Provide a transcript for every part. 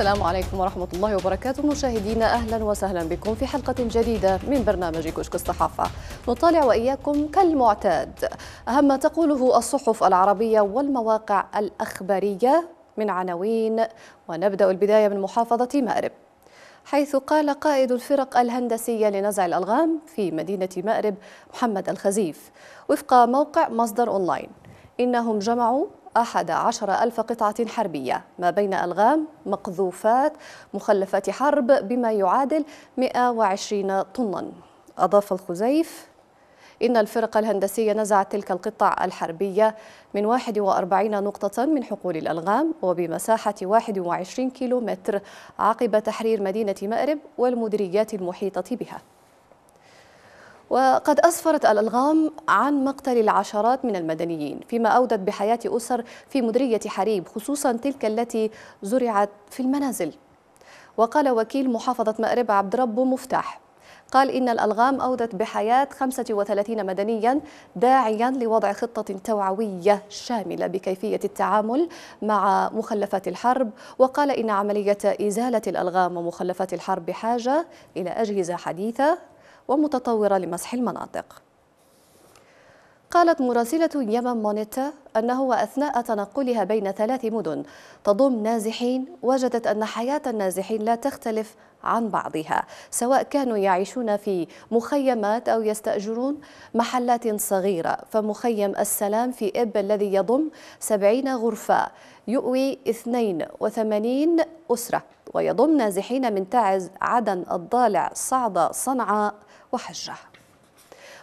السلام عليكم ورحمة الله وبركاته مشاهدينا أهلا وسهلا بكم في حلقة جديدة من برنامج كشك الصحافة نطالع وإياكم كالمعتاد أهم ما تقوله الصحف العربية والمواقع الأخبارية من عناوين ونبدأ البداية من محافظة مأرب حيث قال قائد الفرق الهندسية لنزع الألغام في مدينة مأرب محمد الخزيف وفق موقع مصدر أونلاين إنهم جمعوا عشر ألف قطعة حربية ما بين ألغام مقذوفات مخلفات حرب بما يعادل 120 طنا أضاف الخزيف إن الفرق الهندسية نزعت تلك القطع الحربية من 41 نقطة من حقول الألغام وبمساحة 21 كيلومتر عقب تحرير مدينة مأرب والمديريات المحيطة بها وقد أسفرت الألغام عن مقتل العشرات من المدنيين فيما أودت بحياة أسر في مدرية حريب خصوصا تلك التي زرعت في المنازل وقال وكيل محافظة مأرب عبد ربه مفتاح قال إن الألغام أودت بحياة 35 مدنيا داعيا لوضع خطة توعوية شاملة بكيفية التعامل مع مخلفات الحرب وقال إن عملية إزالة الألغام ومخلفات الحرب بحاجة إلى أجهزة حديثة ومتطورة لمسح المناطق قالت مراسلة يمن مونيتا أنه وأثناء تنقلها بين ثلاث مدن تضم نازحين وجدت أن حياة النازحين لا تختلف عن بعضها سواء كانوا يعيشون في مخيمات أو يستأجرون محلات صغيرة فمخيم السلام في إب الذي يضم 70 غرفة يؤوي 82 أسرة ويضم نازحين من تعز عدن الضالع صعدة صنعاء وحجة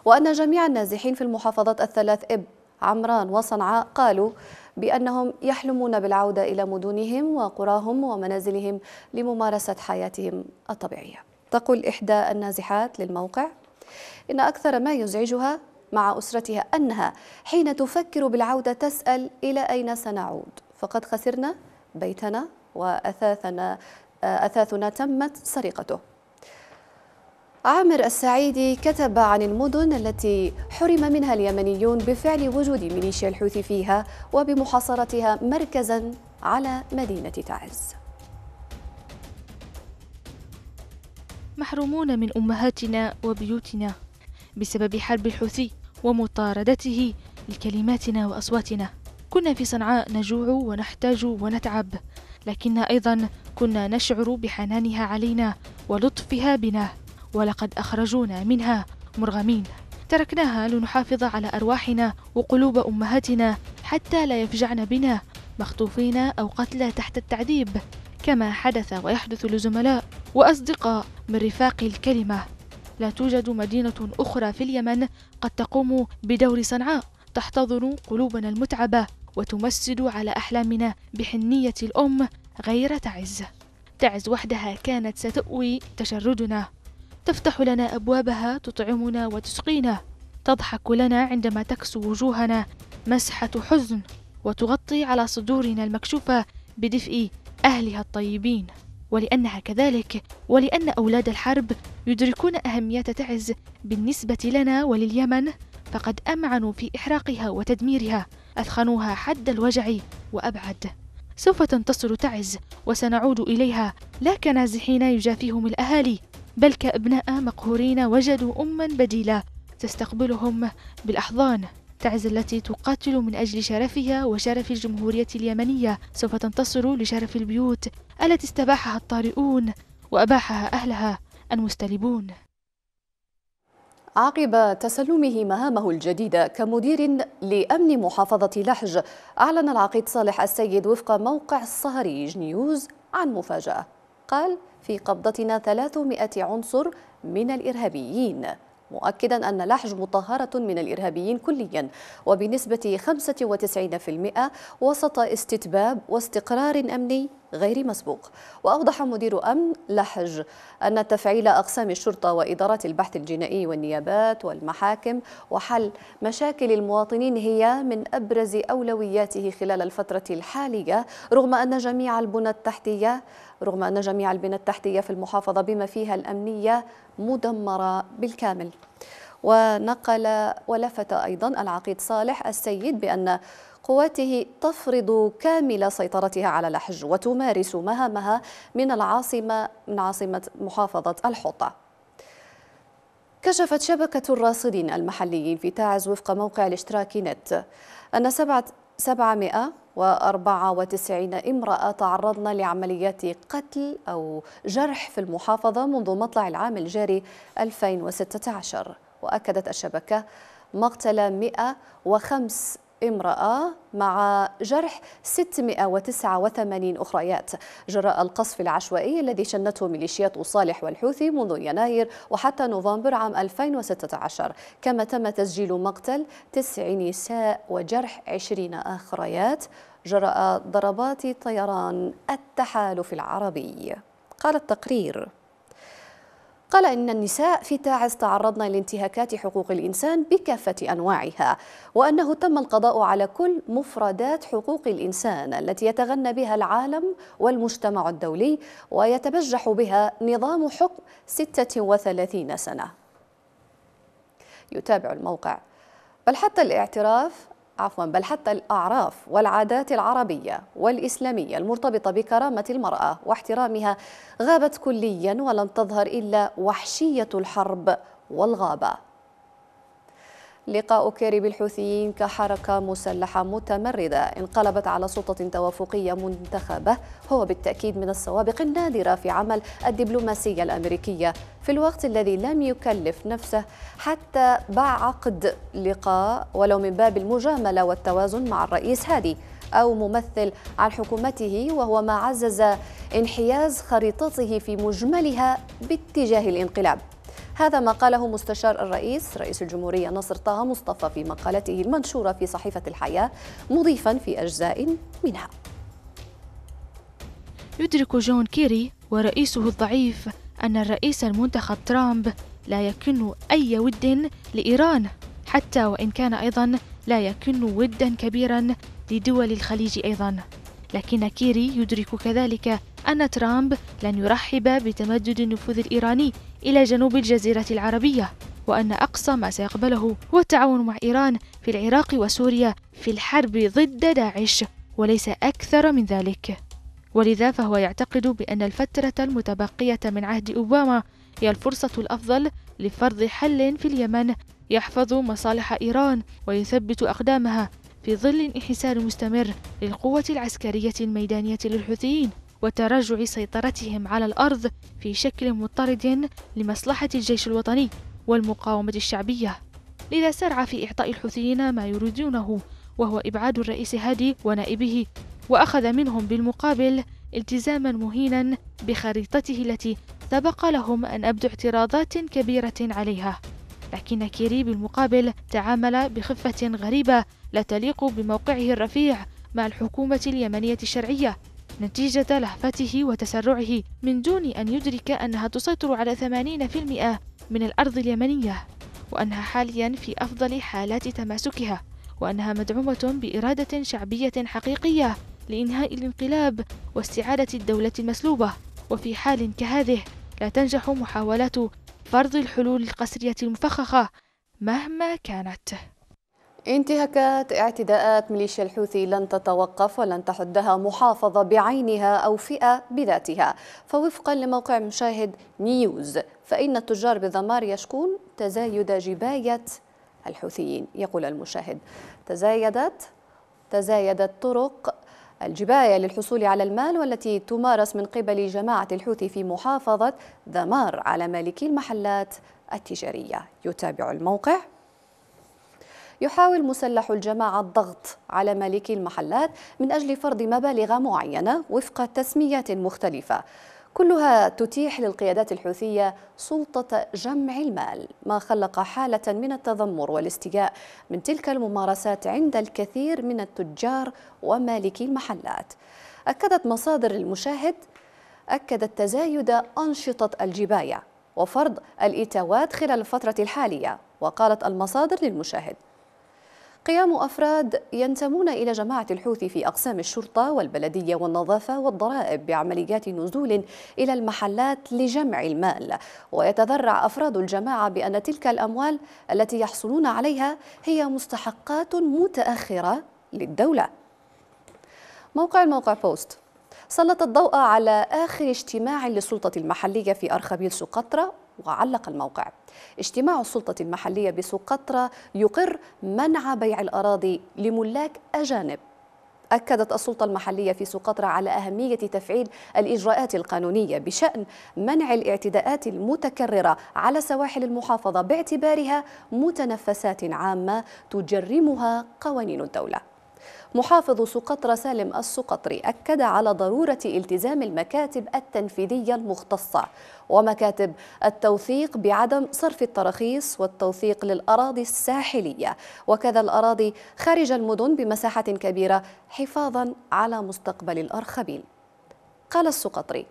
وأن جميع النازحين في المحافظات الثلاث إب عمران وصنعاء قالوا بأنهم يحلمون بالعودة إلى مدنهم وقراهم ومنازلهم لممارسة حياتهم الطبيعية تقول إحدى النازحات للموقع إن أكثر ما يزعجها مع أسرتها أنها حين تفكر بالعودة تسأل إلى أين سنعود فقد خسرنا بيتنا وأثاثنا آه، أثاثنا تمت سرقته عامر السعيدي كتب عن المدن التي حرم منها اليمنيون بفعل وجود ميليشيا الحوثي فيها وبمحاصرتها مركزا على مدينة تعز محرومون من أمهاتنا وبيوتنا بسبب حرب الحوثي ومطاردته لكلماتنا وأصواتنا كنا في صنعاء نجوع ونحتاج ونتعب لكن أيضا كنا نشعر بحنانها علينا ولطفها بنا ولقد أخرجونا منها مرغمين تركناها لنحافظ على أرواحنا وقلوب أمهاتنا حتى لا يفجعن بنا مخطوفين أو قتلى تحت التعذيب كما حدث ويحدث لزملاء وأصدقاء من رفاق الكلمة لا توجد مدينة أخرى في اليمن قد تقوم بدور صنعاء تحتضن قلوبنا المتعبة وتمسد على أحلامنا بحنية الأم غير تعز تعز وحدها كانت ستؤوي تشردنا تفتح لنا أبوابها تطعمنا وتسقينا تضحك لنا عندما تكسو وجوهنا مسحة حزن وتغطي على صدورنا المكشوفة بدفء أهلها الطيبين ولأنها كذلك ولأن أولاد الحرب يدركون أهمية تعز بالنسبة لنا ولليمن فقد أمعنوا في إحراقها وتدميرها أثخنوها حد الوجع وأبعد سوف تنتصر تعز وسنعود إليها لا كنازحين يجافيهم الأهالي بل كأبناء مقهورين وجدوا أما بديلة تستقبلهم بالأحضان تعز التي تقاتل من أجل شرفها وشرف الجمهورية اليمنية سوف تنتصر لشرف البيوت التي استباحها الطارئون وأباحها أهلها المستلبون عقب تسلمه مهامه الجديدة كمدير لأمن محافظة لحج أعلن العقيد صالح السيد وفق موقع الصهريج نيوز عن مفاجأة قال في قبضتنا 300 عنصر من الإرهابيين مؤكدا أن لحج مطهرة من الإرهابيين كليا وبنسبة 95% وسط استتباب واستقرار أمني غير مسبوق وأوضح مدير أمن لحج أن تفعيل أقسام الشرطة وإدارات البحث الجنائي والنيابات والمحاكم وحل مشاكل المواطنين هي من أبرز أولوياته خلال الفترة الحالية رغم أن جميع البنى التحتية رغم أن جميع البنى التحتية في المحافظة بما فيها الأمنية مدمرة بالكامل ونقل ولفت أيضا العقيد صالح السيد بأن قواته تفرض كامل سيطرتها على الحج وتمارس مهامها من العاصمة من عاصمة محافظة الحطة كشفت شبكة الراصدين المحليين في تعز وفق موقع الاشتراك نت أن سبعة 794 امرأة تعرضن لعمليات قتل أو جرح في المحافظة منذ مطلع العام الجاري 2016 وأكدت الشبكة مقتل 105 امرأة مع جرح 689 أخريات جراء القصف العشوائي الذي شنته ميليشيات صالح والحوثي منذ يناير وحتى نوفمبر عام 2016 كما تم تسجيل مقتل تسع نساء وجرح 20 آخريات جراء ضربات طيران التحالف العربي قال التقرير قال إن النساء في تعز تعرضن لانتهاكات حقوق الإنسان بكافة أنواعها وأنه تم القضاء على كل مفردات حقوق الإنسان التي يتغنى بها العالم والمجتمع الدولي ويتبجح بها نظام حكم 36 سنة يتابع الموقع بل حتى الاعتراف عفوا بل حتى الأعراف والعادات العربية والإسلامية المرتبطة بكرامة المرأة واحترامها غابت كليا ولم تظهر إلا وحشية الحرب والغابة لقاء كارب الحوثيين كحركة مسلحة متمردة انقلبت على سلطة توافقية منتخبة هو بالتأكيد من السوابق النادرة في عمل الدبلوماسية الأمريكية في الوقت الذي لم يكلف نفسه حتى بعقد لقاء ولو من باب المجاملة والتوازن مع الرئيس هادي أو ممثل عن حكومته وهو ما عزز انحياز خريطته في مجملها باتجاه الانقلاب هذا ما قاله مستشار الرئيس رئيس الجمهورية نصر طه مصطفى في مقالته المنشورة في صحيفة الحياة مضيفا في أجزاء منها يدرك جون كيري ورئيسه الضعيف أن الرئيس المنتخب ترامب لا يكن أي ود لإيران حتى وإن كان أيضا لا يكن ودا كبيرا لدول الخليج أيضا لكن كيري يدرك كذلك أن ترامب لن يرحب بتمدد النفوذ الإيراني إلى جنوب الجزيرة العربية وأن أقصى ما سيقبله هو التعاون مع إيران في العراق وسوريا في الحرب ضد داعش وليس أكثر من ذلك ولذا فهو يعتقد بأن الفترة المتبقية من عهد أوباما هي الفرصة الأفضل لفرض حل في اليمن يحفظ مصالح إيران ويثبت أقدامها في ظل انحسار مستمر للقوة العسكرية الميدانية للحوثيين وتراجع سيطرتهم على الأرض في شكل مضطرد لمصلحة الجيش الوطني والمقاومة الشعبية لذا سرع في إعطاء الحوثيين ما يريدونه وهو إبعاد الرئيس هادي ونائبه وأخذ منهم بالمقابل التزاما مهينا بخريطته التي سبق لهم أن أبدوا اعتراضات كبيرة عليها لكن كيري بالمقابل تعامل بخفة غريبة لا تليق بموقعه الرفيع مع الحكومة اليمنية الشرعية نتيجة لهفته وتسرعه من دون أن يدرك أنها تسيطر على 80% من الأرض اليمنية وأنها حاليا في أفضل حالات تماسكها وأنها مدعومة بإرادة شعبية حقيقية لإنهاء الانقلاب واستعادة الدولة المسلوبة وفي حال كهذه لا تنجح محاولات فرض الحلول القسرية المفخخة مهما كانت انتهاكات اعتداءات ميليشيا الحوثي لن تتوقف ولن تحدها محافظة بعينها أو فئة بذاتها فوفقا لموقع مشاهد نيوز فإن التجار بالذمار يشكون تزايد جباية الحوثيين يقول المشاهد تزايدت تزايدت طرق الجباية للحصول على المال والتي تمارس من قبل جماعة الحوثي في محافظة ذمار على مالكي المحلات التجارية يتابع الموقع يحاول مسلح الجماعة الضغط على مالكي المحلات من أجل فرض مبالغ معينة وفق تسميات مختلفة كلها تتيح للقيادات الحوثية سلطة جمع المال ما خلق حالة من التذمر والاستياء من تلك الممارسات عند الكثير من التجار ومالكي المحلات أكدت مصادر المشاهد أكدت تزايد أنشطة الجباية وفرض الإتاوات خلال الفترة الحالية وقالت المصادر للمشاهد قيام أفراد ينتمون إلى جماعة الحوثي في أقسام الشرطة والبلدية والنظافة والضرائب بعمليات نزول إلى المحلات لجمع المال ويتذرع أفراد الجماعة بأن تلك الأموال التي يحصلون عليها هي مستحقات متأخرة للدولة موقع الموقع بوست سلط الضوء على آخر اجتماع للسلطة المحلية في أرخبيل سقطرة وعلق الموقع اجتماع السلطة المحلية بسقطرى يقر منع بيع الأراضي لملاك أجانب أكدت السلطة المحلية في سقطرى على أهمية تفعيل الإجراءات القانونية بشأن منع الاعتداءات المتكررة على سواحل المحافظة باعتبارها متنفسات عامة تجرمها قوانين الدولة محافظ سقطرى سالم السقطري أكد على ضرورة التزام المكاتب التنفيذية المختصة ومكاتب التوثيق بعدم صرف التراخيص والتوثيق للأراضي الساحلية وكذا الأراضي خارج المدن بمساحة كبيرة حفاظا على مستقبل الأرخبيل قال السقطري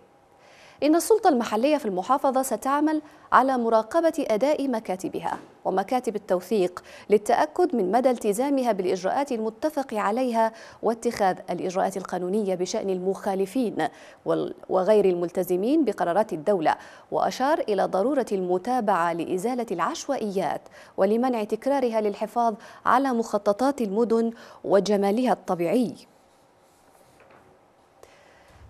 إن السلطة المحلية في المحافظة ستعمل على مراقبة أداء مكاتبها ومكاتب التوثيق للتأكد من مدى التزامها بالإجراءات المتفق عليها واتخاذ الإجراءات القانونية بشأن المخالفين وغير الملتزمين بقرارات الدولة وأشار إلى ضرورة المتابعة لإزالة العشوائيات ولمنع تكرارها للحفاظ على مخططات المدن وجمالها الطبيعي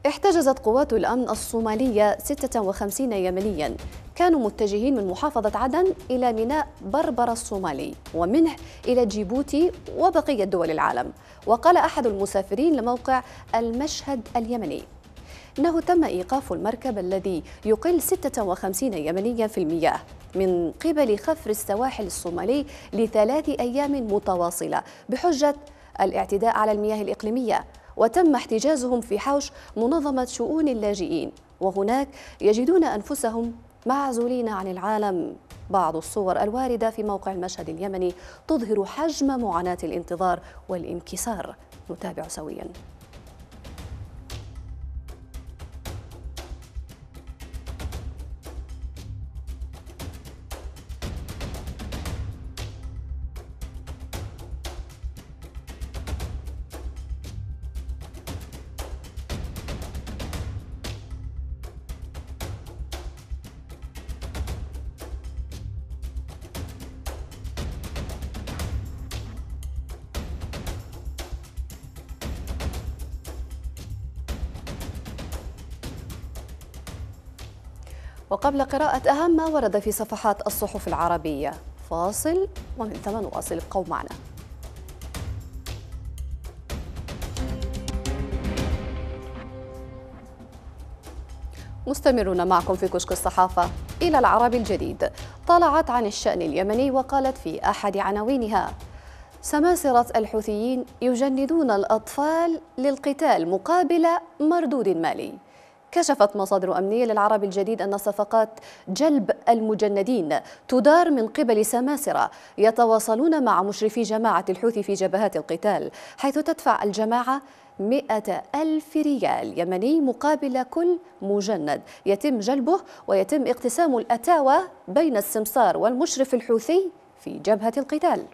احتجزت قوات الأمن الصومالية 56 يمنياً كانوا متجهين من محافظة عدن إلى ميناء بربر الصومالي ومنه إلى جيبوتي وبقية دول العالم وقال أحد المسافرين لموقع المشهد اليمني إنه تم إيقاف المركب الذي يقل 56 يمنيا في المياه من قبل خفر السواحل الصومالي لثلاث أيام متواصلة بحجة الاعتداء على المياه الإقليمية وتم احتجازهم في حوش منظمة شؤون اللاجئين وهناك يجدون أنفسهم معزولين عن العالم بعض الصور الوارده في موقع المشهد اليمني تظهر حجم معاناه الانتظار والانكسار نتابع سويا وقبل قراءة أهم ما ورد في صفحات الصحف العربية فاصل ومن ثم نواصل ابقوا معنا مستمرون معكم في كشك الصحافة إلى العرب الجديد طلعت عن الشأن اليمني وقالت في أحد عناوينها سماسرة الحوثيين يجندون الأطفال للقتال مقابل مردود مالي كشفت مصادر أمنية للعرب الجديد أن صفقات جلب المجندين تدار من قبل سماسرة يتواصلون مع مشرفي جماعة الحوثي في جبهات القتال حيث تدفع الجماعة مئة ألف ريال يمني مقابل كل مجند يتم جلبه ويتم اقتسام الأتاوة بين السمسار والمشرف الحوثي في جبهة القتال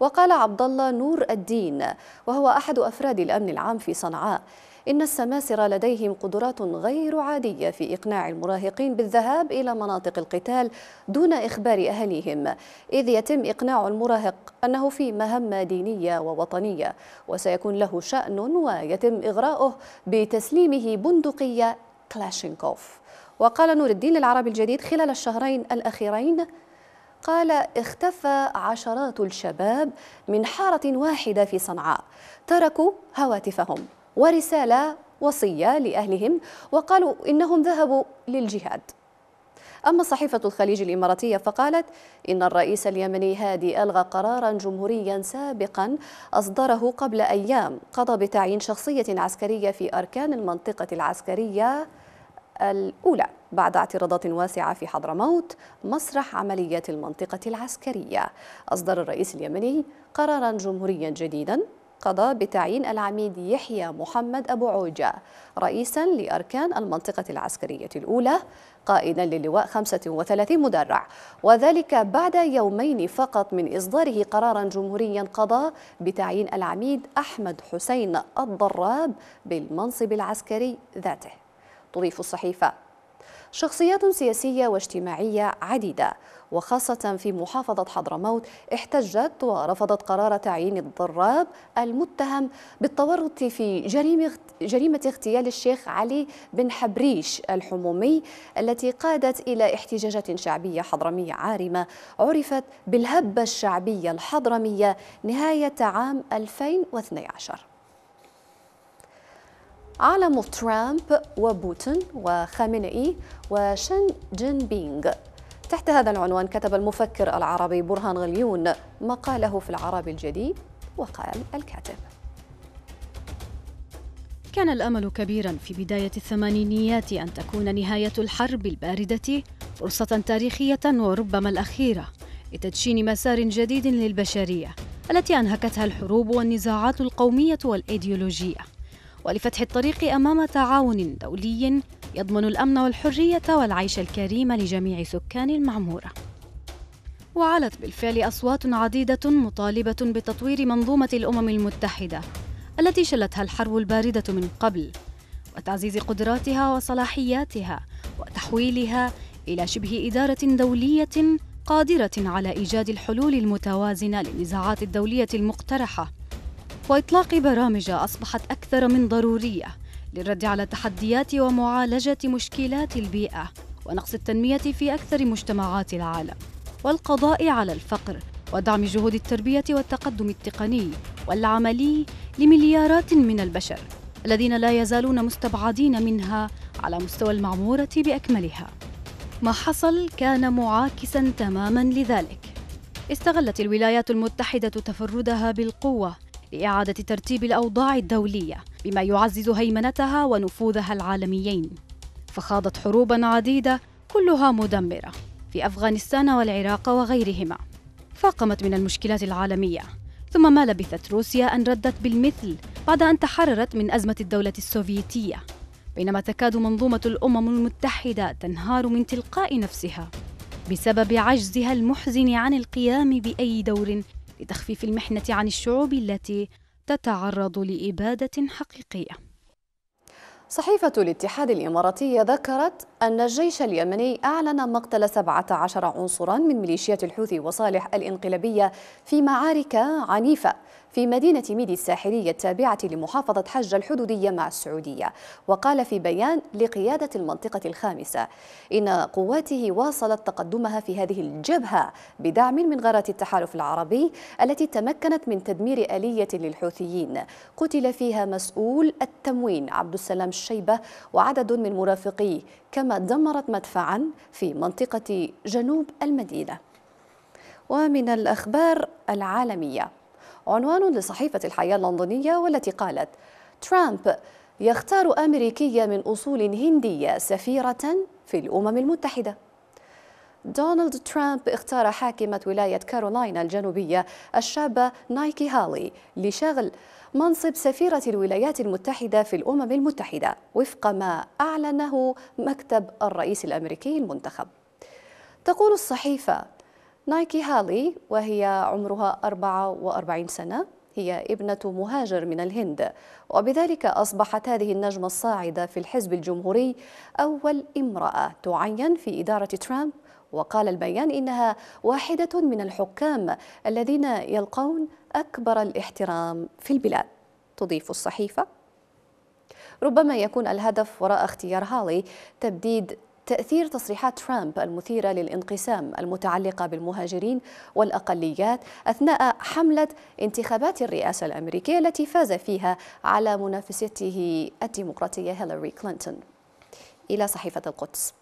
وقال عبد الله نور الدين وهو أحد أفراد الأمن العام في صنعاء إن السماسرة لديهم قدرات غير عادية في إقناع المراهقين بالذهاب إلى مناطق القتال دون إخبار أهليهم إذ يتم إقناع المراهق أنه في مهمة دينية ووطنية وسيكون له شأن ويتم إغراؤه بتسليمه بندقية كلاشينكوف وقال نور الدين العربي الجديد خلال الشهرين الأخيرين قال اختفى عشرات الشباب من حارة واحدة في صنعاء تركوا هواتفهم ورسالة وصية لأهلهم وقالوا إنهم ذهبوا للجهاد أما صحيفة الخليج الإماراتية فقالت إن الرئيس اليمني هادي ألغى قرارا جمهوريا سابقا أصدره قبل أيام قضى بتعيين شخصية عسكرية في أركان المنطقة العسكرية الأولى بعد اعتراضات واسعة في حضرموت مسرح عمليات المنطقة العسكرية أصدر الرئيس اليمني قرارا جمهوريا جديدا قضى بتعيين العميد يحيى محمد أبو عوجة رئيسا لأركان المنطقة العسكرية الأولى قائدا للواء 35 مدرع وذلك بعد يومين فقط من إصداره قرارا جمهوريا قضى بتعيين العميد أحمد حسين الضراب بالمنصب العسكري ذاته تضيف الصحيفة شخصيات سياسية واجتماعية عديدة وخاصة في محافظة حضرموت احتجت ورفضت قرار تعيين الضراب المتهم بالتورط في جريمة, جريمة اغتيال الشيخ علي بن حبريش الحمومي التي قادت إلى احتجاجات شعبية حضرمية عارمة عرفت بالهبة الشعبية الحضرمية نهاية عام 2012 عالم ترامب وبوتين وخامنئي وشن جين بينغ تحت هذا العنوان كتب المفكر العربي برهان غليون مقاله في العربي الجديد وقال الكاتب كان الامل كبيرا في بدايه الثمانينيات ان تكون نهايه الحرب البارده فرصه تاريخيه وربما الاخيره لتدشين مسار جديد للبشريه التي انهكتها الحروب والنزاعات القوميه والايديولوجيه ولفتح الطريق أمام تعاون دولي يضمن الأمن والحرية والعيش الكريم لجميع سكان المعمورة وعلت بالفعل أصوات عديدة مطالبة بتطوير منظومة الأمم المتحدة التي شلتها الحرب الباردة من قبل وتعزيز قدراتها وصلاحياتها وتحويلها إلى شبه إدارة دولية قادرة على إيجاد الحلول المتوازنة للنزاعات الدولية المقترحة وإطلاق برامج أصبحت أكثر من ضرورية للرد على تحديات ومعالجة مشكلات البيئة ونقص التنمية في أكثر مجتمعات العالم والقضاء على الفقر ودعم جهود التربية والتقدم التقني والعملي لمليارات من البشر الذين لا يزالون مستبعدين منها على مستوى المعمورة بأكملها. ما حصل كان معاكسا تماما لذلك. استغلت الولايات المتحدة تفردها بالقوة لإعادة ترتيب الأوضاع الدولية بما يعزز هيمنتها ونفوذها العالميين فخاضت حروبا عديدة كلها مدمرة في أفغانستان والعراق وغيرهما فاقمت من المشكلات العالمية ثم ما لبثت روسيا أن ردت بالمثل بعد أن تحررت من أزمة الدولة السوفيتية بينما تكاد منظومة الأمم المتحدة تنهار من تلقاء نفسها بسبب عجزها المحزن عن القيام بأي دور لتخفيف المحنة عن الشعوب التي تتعرض لإبادة حقيقية صحيفة الاتحاد الإماراتي ذكرت أن الجيش اليمني أعلن مقتل 17 عنصرا من ميليشيات الحوثي وصالح الإنقلابية في معارك عنيفة في مدينة ميدي الساحلية التابعة لمحافظة حج الحدودية مع السعودية وقال في بيان لقيادة المنطقة الخامسة إن قواته واصلت تقدمها في هذه الجبهة بدعم من غارات التحالف العربي التي تمكنت من تدمير آلية للحوثيين قتل فيها مسؤول التموين عبد السلام الشيبة وعدد من مرافقيه كما دمرت مدفعا في منطقة جنوب المدينة ومن الأخبار العالمية عنوان لصحيفة الحياة اللندنية والتي قالت ترامب يختار أمريكية من أصول هندية سفيرة في الأمم المتحدة دونالد ترامب اختار حاكمة ولاية كارولاينا الجنوبية الشابة نايكي هالي لشغل منصب سفيرة الولايات المتحدة في الأمم المتحدة وفق ما أعلنه مكتب الرئيس الأمريكي المنتخب تقول الصحيفة نايكي هالي وهي عمرها 44 سنة هي ابنة مهاجر من الهند وبذلك أصبحت هذه النجمة الصاعدة في الحزب الجمهوري أول امرأة تعين في إدارة ترامب وقال البيان إنها واحدة من الحكام الذين يلقون أكبر الاحترام في البلاد تضيف الصحيفة ربما يكون الهدف وراء اختيار هالي تبديد تأثير تصريحات ترامب المثيرة للانقسام المتعلقة بالمهاجرين والأقليات أثناء حملة انتخابات الرئاسة الأمريكية التي فاز فيها على منافسته الديمقراطية هيلاري كلينتون إلى صحيفة القدس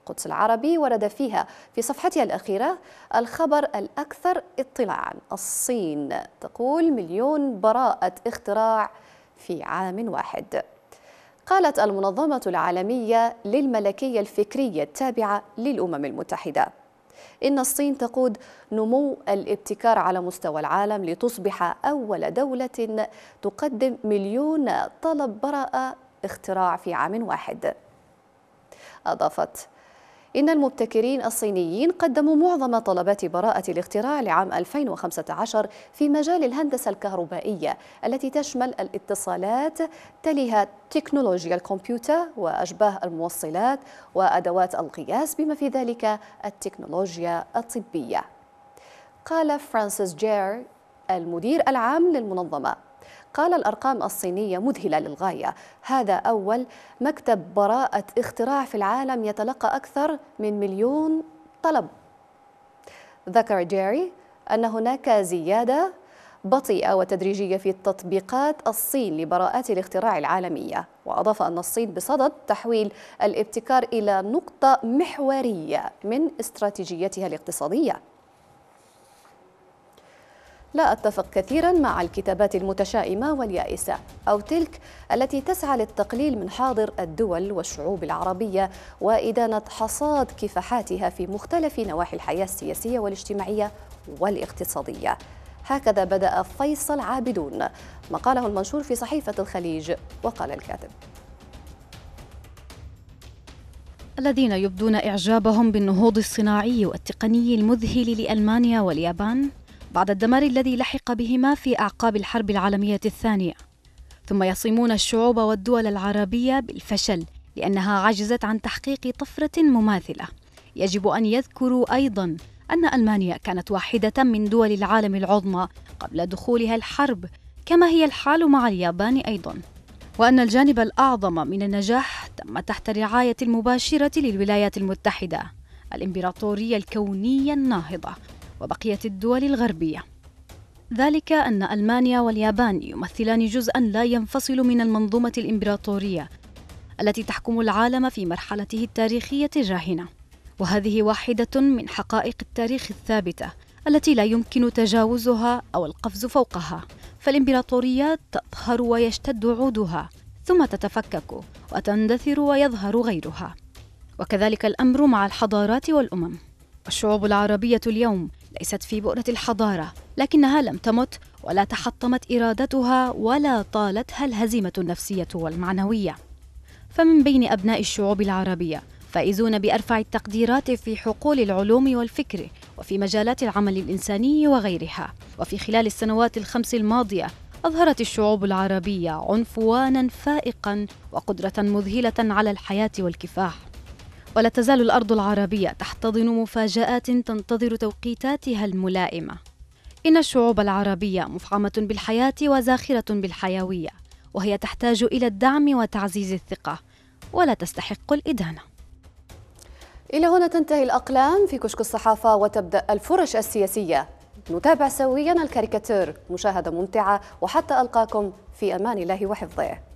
القدس العربي ورد فيها في صفحتها الأخيرة الخبر الأكثر اطلاعا الصين تقول مليون براءة اختراع في عام واحد قالت المنظمة العالمية للملكية الفكرية التابعة للأمم المتحدة إن الصين تقود نمو الابتكار على مستوى العالم لتصبح أول دولة تقدم مليون طلب براءة اختراع في عام واحد أضافت إن المبتكرين الصينيين قدموا معظم طلبات براءة الاختراع لعام 2015 في مجال الهندسة الكهربائية التي تشمل الاتصالات تليها تكنولوجيا الكمبيوتر وأشباه الموصلات وأدوات القياس بما في ذلك التكنولوجيا الطبية قال فرانسيس جير المدير العام للمنظمة قال الأرقام الصينية مذهلة للغاية هذا أول مكتب براءة اختراع في العالم يتلقى أكثر من مليون طلب ذكر جيري أن هناك زيادة بطيئة وتدريجية في تطبيقات الصين لبراءات الاختراع العالمية وأضاف أن الصين بصدد تحويل الابتكار إلى نقطة محورية من استراتيجيتها الاقتصادية لا أتفق كثيرا مع الكتابات المتشائمة واليائسة أو تلك التي تسعى للتقليل من حاضر الدول والشعوب العربية وإدانة حصاد كفاحاتها في مختلف نواحي الحياة السياسية والاجتماعية والاقتصادية هكذا بدأ فيصل عابدون مقاله المنشور في صحيفة الخليج وقال الكاتب الذين يبدون إعجابهم بالنهوض الصناعي والتقني المذهل لألمانيا واليابان بعد الدمار الذي لحق بهما في اعقاب الحرب العالميه الثانيه ثم يصمون الشعوب والدول العربيه بالفشل لانها عجزت عن تحقيق طفره مماثله يجب ان يذكروا ايضا ان المانيا كانت واحده من دول العالم العظمى قبل دخولها الحرب كما هي الحال مع اليابان ايضا وان الجانب الاعظم من النجاح تم تحت الرعايه المباشره للولايات المتحده الامبراطوريه الكونيه الناهضه وبقية الدول الغربية ذلك أن ألمانيا واليابان يمثلان جزءا لا ينفصل من المنظومة الإمبراطورية التي تحكم العالم في مرحلته التاريخية الراهنه وهذه واحدة من حقائق التاريخ الثابتة التي لا يمكن تجاوزها أو القفز فوقها فالإمبراطوريات تطهر ويشتد عودها ثم تتفكك وتندثر ويظهر غيرها وكذلك الأمر مع الحضارات والأمم الشعوب العربية اليوم ليست في بؤرة الحضارة لكنها لم تمت ولا تحطمت إرادتها ولا طالتها الهزيمة النفسية والمعنوية فمن بين أبناء الشعوب العربية فائزون بأرفع التقديرات في حقول العلوم والفكر وفي مجالات العمل الإنساني وغيرها وفي خلال السنوات الخمس الماضية أظهرت الشعوب العربية عنفوانا فائقا وقدرة مذهلة على الحياة والكفاح ولا تزال الأرض العربية تحتضن مفاجآت تنتظر توقيتاتها الملائمة. إن الشعوب العربية مفعمة بالحياة وزاخرة بالحيوية، وهي تحتاج إلى الدعم وتعزيز الثقة، ولا تستحق الإدانة. إلى هنا تنتهي الأقلام في كشك الصحافة وتبدأ الفرش السياسية. نتابع سويا الكاريكاتير، مشاهدة ممتعة وحتى ألقاكم في أمان الله وحفظه.